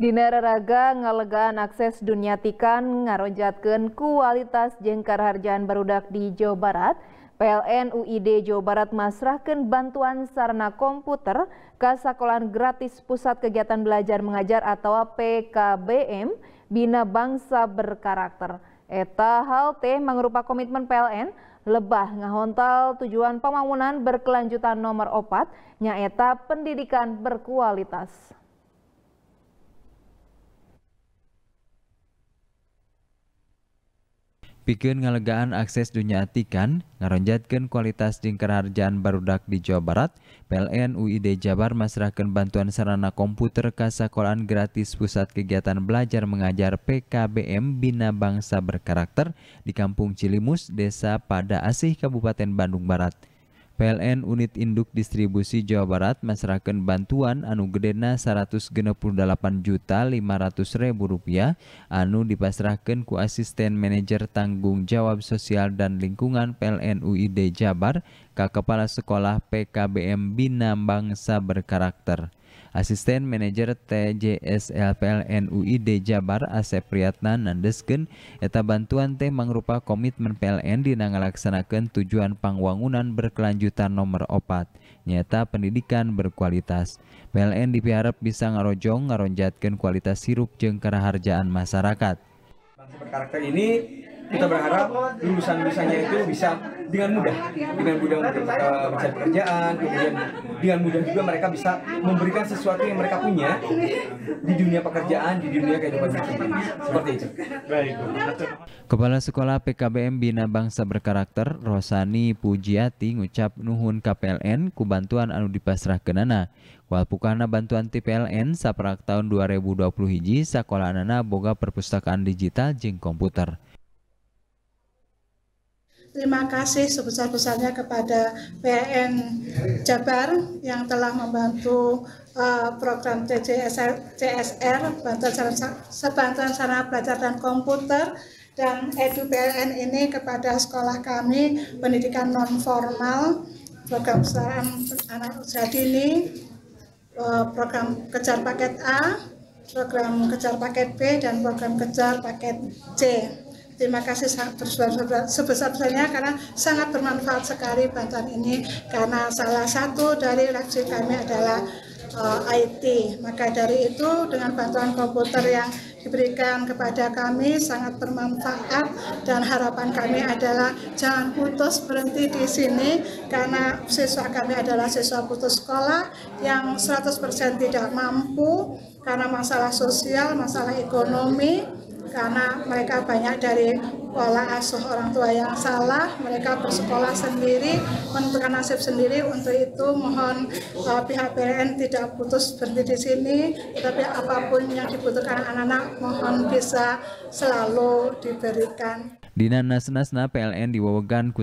Dina raga ngalegaan akses dunia tikan ngaronjatkan kualitas jengkar harjaan barudak di Jawa Barat, PLN UID Jawa Barat masrahkan bantuan sarana komputer ke Sekolah Gratis Pusat Kegiatan Belajar Mengajar atau PKBM Bina Bangsa Berkarakter. Eta hal teh mengerupa komitmen PLN lebah ngahontal tujuan pembangunan berkelanjutan nomor opat nyaita pendidikan berkualitas. Pikeun ngalegaan akses dunia atikan, ngaronjatkeun kualitas jeung barudak di Jawa Barat, PLN UID Jabar masrahkeun bantuan sarana komputer ka Gratis Pusat Kegiatan Belajar Mengajar PKBM Bina Bangsa Berkarakter di Kampung Cilimus, Desa Pada Asih, Kabupaten Bandung Barat. PLN Unit Induk Distribusi Jawa Barat masyarakat bantuan anu gedena 168 juta rupiah anu dipasrahkan ku asisten manajer tanggung jawab sosial dan lingkungan PLN UID Jabar ke Kepala Sekolah PKBM Bina Bangsa Berkarakter. Asisten Manajer TJS LPLN UID Jabar Asep Priyatna Nandesken, eta bantuan teh mengrupa komitmen PLN dina ngelaksanakan tujuan pangwangunan berkelanjutan nomor opat, nyata pendidikan berkualitas. PLN dipiharap bisa ngarojong ngaronjatkan kualitas sirup jeung harjaan masyarakat. berkarakter ini kita berharap lulusan-lulusannya itu bisa dengan mudah dengan mudah untuk uh, mencari pekerjaan kemudian dengan mudah juga mereka bisa memberikan sesuatu yang mereka punya di dunia pekerjaan di dunia kehidupan sendiri seperti itu Kepala Sekolah PKBM Bina Bangsa Berkarakter Rosani Pujiati ngucap nuhun KPLN ku bantuan anu Kenana. Walpukana bantuan TPLN saprak tahun 2020 hiji sekolah anana boga perpustakaan digital jeng komputer. Terima kasih sebesar-besarnya kepada PN Jabar yang telah membantu uh, program TJSR, CSR, Bantuan Sarana, Belajar dan Komputer, dan Edu PLN ini kepada sekolah kami pendidikan non formal, program saran anak usia dini, eh, program kejar paket A, program kejar paket B, dan program kejar paket C. Terima kasih sebesar-besarnya karena sangat bermanfaat sekali bantuan ini karena salah satu dari lajur kami adalah uh, eh, IT. Maka dari itu dengan bantuan komputer yang diberikan kepada kami sangat bermanfaat dan harapan kami adalah jangan putus berhenti di sini karena siswa kami adalah siswa putus sekolah yang 100% tidak mampu karena masalah sosial, masalah ekonomi, karena mereka banyak dari pola asuh orang tua yang salah, mereka bersekolah sendiri, menentukan nasib sendiri. Untuk itu mohon uh, pihak PLN tidak putus berhenti di sini, tetapi apapun yang dibutuhkan anak-anak mohon bisa selalu diberikan. Dina Nasnasna PLN di Wawegan ku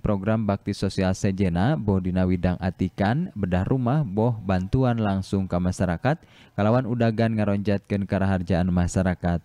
program bakti sosial sejena boh dina widang atikan bedah rumah boh bantuan langsung ke masyarakat kalawan udagan ngeronjatkan keraharjaan masyarakat.